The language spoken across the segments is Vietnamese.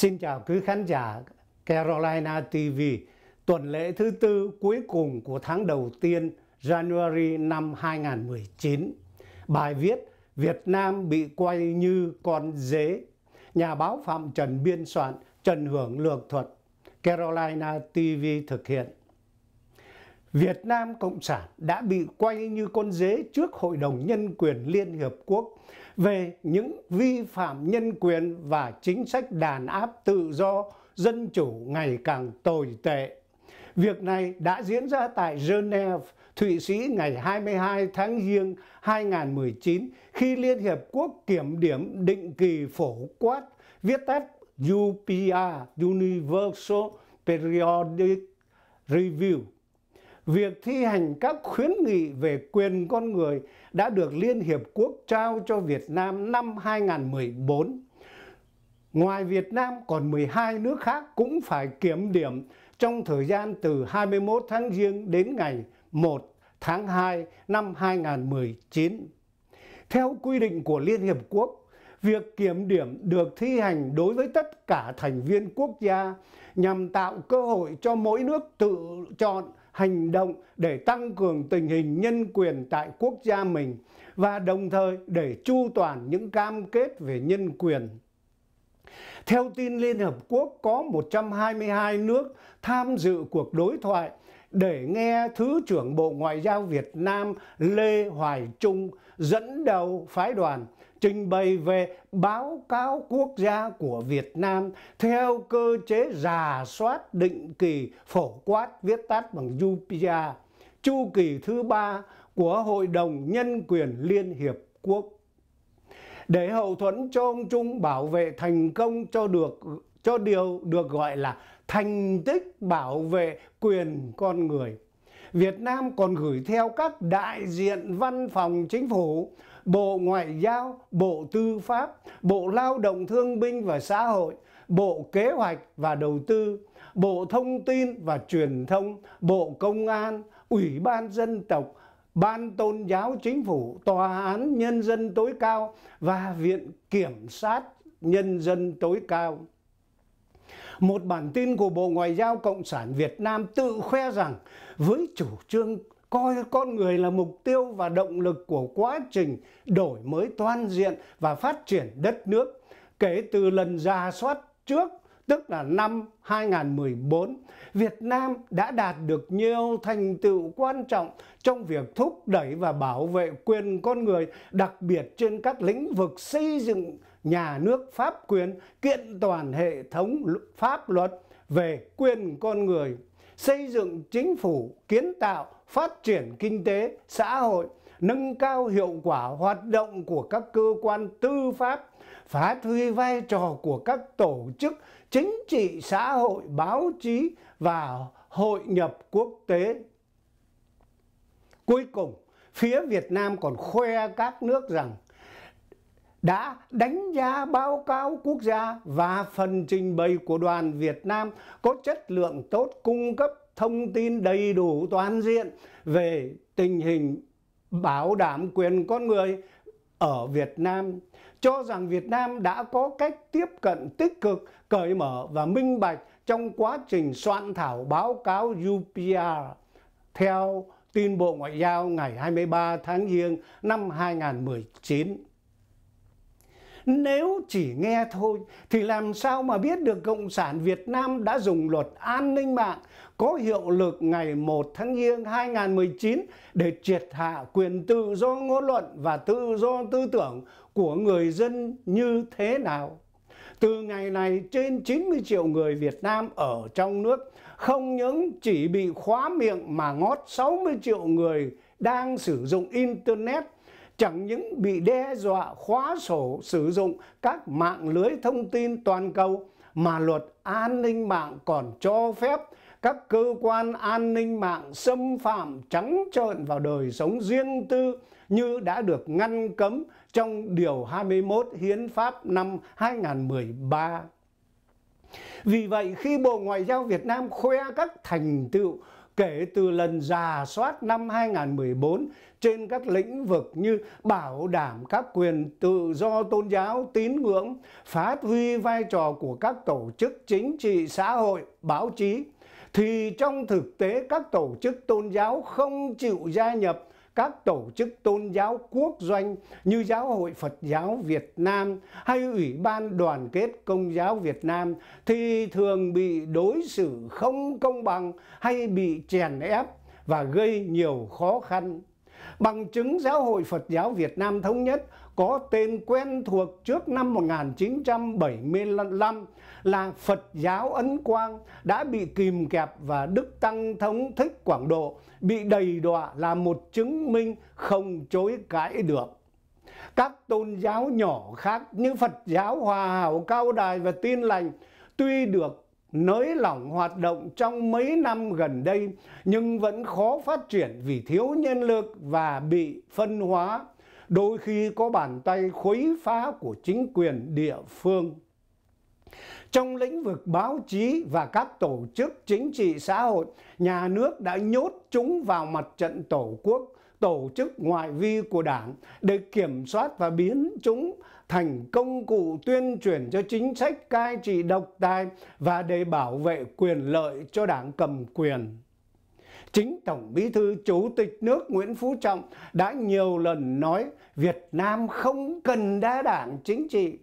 Xin chào quý khán giả Carolina TV. Tuần lễ thứ tư cuối cùng của tháng đầu tiên January năm 2019. Bài viết Việt Nam bị quay như con dế. Nhà báo Phạm Trần biên soạn, Trần Hưởng lược thuật, Carolina TV thực hiện. Việt Nam Cộng sản đã bị quay như con dế trước Hội đồng Nhân quyền Liên Hiệp Quốc về những vi phạm nhân quyền và chính sách đàn áp tự do, dân chủ ngày càng tồi tệ. Việc này đã diễn ra tại Geneva, Thụy Sĩ ngày 22 tháng Giêng 2019 khi Liên Hiệp Quốc kiểm điểm định kỳ phổ quát viết tắt UPR Universal Periodic Review việc thi hành các khuyến nghị về quyền con người đã được Liên Hiệp Quốc trao cho Việt Nam năm 2014. Ngoài Việt Nam còn 12 nước khác cũng phải kiểm điểm trong thời gian từ 21 tháng Giêng đến ngày 1 tháng 2 năm 2019. Theo quy định của Liên Hiệp Quốc, việc kiểm điểm được thi hành đối với tất cả thành viên quốc gia nhằm tạo cơ hội cho mỗi nước tự chọn hành động để tăng cường tình hình nhân quyền tại quốc gia mình và đồng thời để chu toàn những cam kết về nhân quyền. Theo tin Liên Hợp Quốc có 122 nước tham dự cuộc đối thoại để nghe Thứ trưởng Bộ Ngoại giao Việt Nam Lê Hoài Trung dẫn đầu phái đoàn trình bày về báo cáo quốc gia của Việt Nam theo cơ chế rà soát định kỳ phổ quát viết tắt bằng UPA, chu kỳ thứ ba của Hội đồng Nhân quyền Liên Hiệp Quốc. Để hậu thuẫn cho ông Trung bảo vệ thành công cho được cho điều được gọi là thành tích bảo vệ quyền con người. Việt Nam còn gửi theo các đại diện văn phòng chính phủ Bộ Ngoại giao, Bộ Tư pháp, Bộ Lao động Thương binh và Xã hội, Bộ Kế hoạch và Đầu tư, Bộ Thông tin và Truyền thông, Bộ Công an, Ủy ban Dân tộc, Ban Tôn giáo Chính phủ, Tòa án Nhân dân tối cao và Viện Kiểm sát Nhân dân tối cao. Một bản tin của Bộ Ngoại giao Cộng sản Việt Nam tự khoe rằng với chủ trương coi con người là mục tiêu và động lực của quá trình đổi mới toàn diện và phát triển đất nước kể từ lần ra soát trước tức là năm 2014, Việt Nam đã đạt được nhiều thành tựu quan trọng trong việc thúc đẩy và bảo vệ quyền con người, đặc biệt trên các lĩnh vực xây dựng nhà nước pháp quyền, kiện toàn hệ thống pháp luật về quyền con người, xây dựng chính phủ kiến tạo phát triển kinh tế, xã hội, nâng cao hiệu quả hoạt động của các cơ quan tư pháp, phát huy vai trò của các tổ chức chính trị xã hội, báo chí và hội nhập quốc tế. Cuối cùng, phía Việt Nam còn khoe các nước rằng đã đánh giá báo cáo quốc gia và phần trình bày của đoàn Việt Nam có chất lượng tốt cung cấp thông tin đầy đủ toàn diện về tình hình bảo đảm quyền con người ở Việt Nam cho rằng Việt Nam đã có cách tiếp cận tích cực, cởi mở và minh bạch trong quá trình soạn thảo báo cáo UPR theo tin Bộ Ngoại giao ngày 23 tháng Giêng năm 2019. Nếu chỉ nghe thôi thì làm sao mà biết được Cộng sản Việt Nam đã dùng luật an ninh mạng có hiệu lực ngày 1 tháng Giêng 2019 để triệt hạ quyền tự do ngôn luận và tự do tư tưởng của người dân như thế nào? Từ ngày này trên 90 triệu người Việt Nam ở trong nước không những chỉ bị khóa miệng mà ngót 60 triệu người đang sử dụng Internet chẳng những bị đe dọa khóa sổ sử dụng các mạng lưới thông tin toàn cầu mà luật an ninh mạng còn cho phép các cơ quan an ninh mạng xâm phạm trắng trợn vào đời sống riêng tư như đã được ngăn cấm trong Điều 21 Hiến pháp năm 2013. Vì vậy khi Bộ Ngoại giao Việt Nam khoe các thành tựu kể từ lần giả soát năm 2014 trên các lĩnh vực như bảo đảm các quyền tự do tôn giáo, tín ngưỡng, phát huy vai trò của các tổ chức chính trị xã hội, báo chí, thì trong thực tế các tổ chức tôn giáo không chịu gia nhập các tổ chức tôn giáo quốc doanh như Giáo hội Phật giáo Việt Nam hay Ủy ban Đoàn kết Công giáo Việt Nam thì thường bị đối xử không công bằng hay bị chèn ép và gây nhiều khó khăn. Bằng chứng Giáo hội Phật giáo Việt Nam Thống nhất có tên quen thuộc trước năm 1975 là Phật giáo Ấn Quang đã bị kìm kẹp và Đức Tăng Thống Thích Quảng Độ bị đầy đọa là một chứng minh không chối cãi được. Các tôn giáo nhỏ khác như Phật giáo Hòa Hảo Cao Đài và Tin Lành tuy được nới lỏng hoạt động trong mấy năm gần đây nhưng vẫn khó phát triển vì thiếu nhân lực và bị phân hóa đôi khi có bàn tay khuấy phá của chính quyền địa phương. Trong lĩnh vực báo chí và các tổ chức chính trị xã hội, nhà nước đã nhốt chúng vào mặt trận tổ quốc, tổ chức ngoại vi của đảng để kiểm soát và biến chúng thành công cụ tuyên truyền cho chính sách cai trị độc tài và để bảo vệ quyền lợi cho đảng cầm quyền chính Tổng Bí thư Chủ tịch nước Nguyễn Phú Trọng đã nhiều lần nói Việt Nam không cần đa đảng chính trị.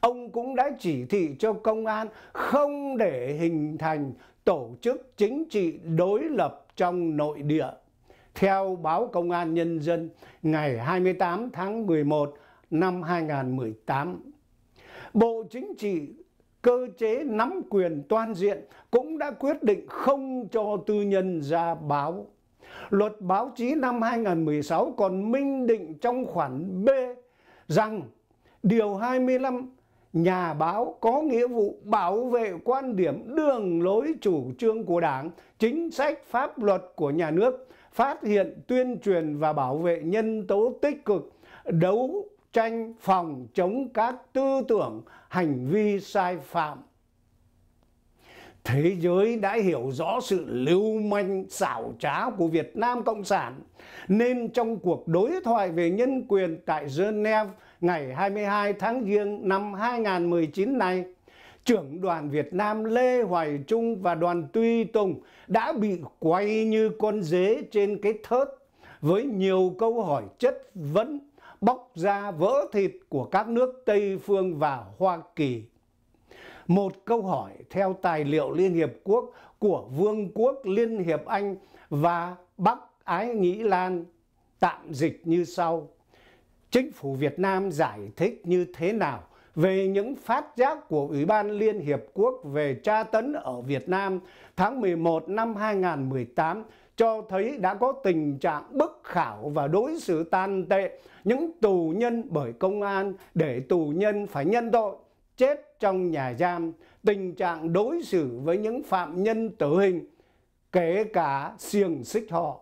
Ông cũng đã chỉ thị cho công an không để hình thành tổ chức chính trị đối lập trong nội địa. Theo báo Công an Nhân dân ngày 28 tháng 11 năm 2018, Bộ Chính trị cơ chế nắm quyền toàn diện cũng đã quyết định không cho tư nhân ra báo. Luật báo chí năm 2016 còn minh định trong khoản B rằng điều 25 nhà báo có nghĩa vụ bảo vệ quan điểm đường lối chủ trương của Đảng, chính sách pháp luật của nhà nước, phát hiện, tuyên truyền và bảo vệ nhân tố tích cực, đấu tranh phòng chống các tư tưởng hành vi sai phạm thế giới đã hiểu rõ sự lưu manh xảo trá của Việt Nam Cộng sản nên trong cuộc đối thoại về nhân quyền tại Geneva ngày 22 tháng Giêng năm 2019 này trưởng đoàn Việt Nam Lê Hoài Trung và đoàn Tuy Tùng đã bị quay như con dế trên cái thớt với nhiều câu hỏi chất vấn bóc ra vỡ thịt của các nước Tây phương và Hoa Kỳ. Một câu hỏi theo tài liệu Liên Hiệp Quốc của Vương quốc Liên Hiệp Anh và Bắc Ái Nghĩ Lan tạm dịch như sau. Chính phủ Việt Nam giải thích như thế nào về những phát giác của Ủy ban Liên Hiệp Quốc về tra tấn ở Việt Nam tháng 11 năm 2018 cho thấy đã có tình trạng bức khảo và đối xử tàn tệ những tù nhân bởi công an để tù nhân phải nhân tội, chết trong nhà giam, tình trạng đối xử với những phạm nhân tử hình, kể cả xiềng xích họ.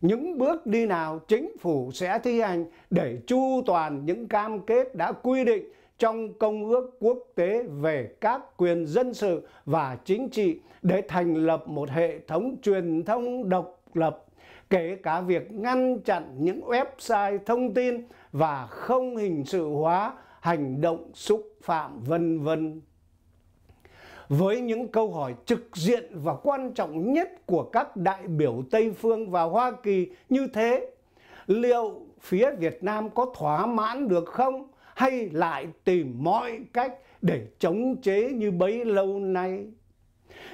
Những bước đi nào chính phủ sẽ thi hành để chu toàn những cam kết đã quy định trong Công ước Quốc tế về các quyền dân sự và chính trị để thành lập một hệ thống truyền thông độc lập, kể cả việc ngăn chặn những website thông tin và không hình sự hóa hành động xúc phạm vân vân. Với những câu hỏi trực diện và quan trọng nhất của các đại biểu Tây phương và Hoa Kỳ như thế, liệu phía Việt Nam có thỏa mãn được không? hay lại tìm mọi cách để chống chế như bấy lâu nay.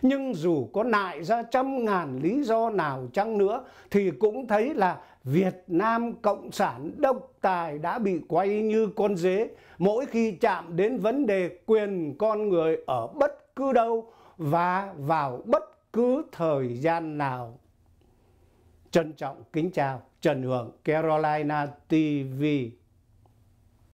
Nhưng dù có nại ra trăm ngàn lý do nào chăng nữa thì cũng thấy là Việt Nam Cộng sản độc tài đã bị quay như con dế mỗi khi chạm đến vấn đề quyền con người ở bất cứ đâu và vào bất cứ thời gian nào. Trân trọng kính chào Trần Hưởng Carolina TV.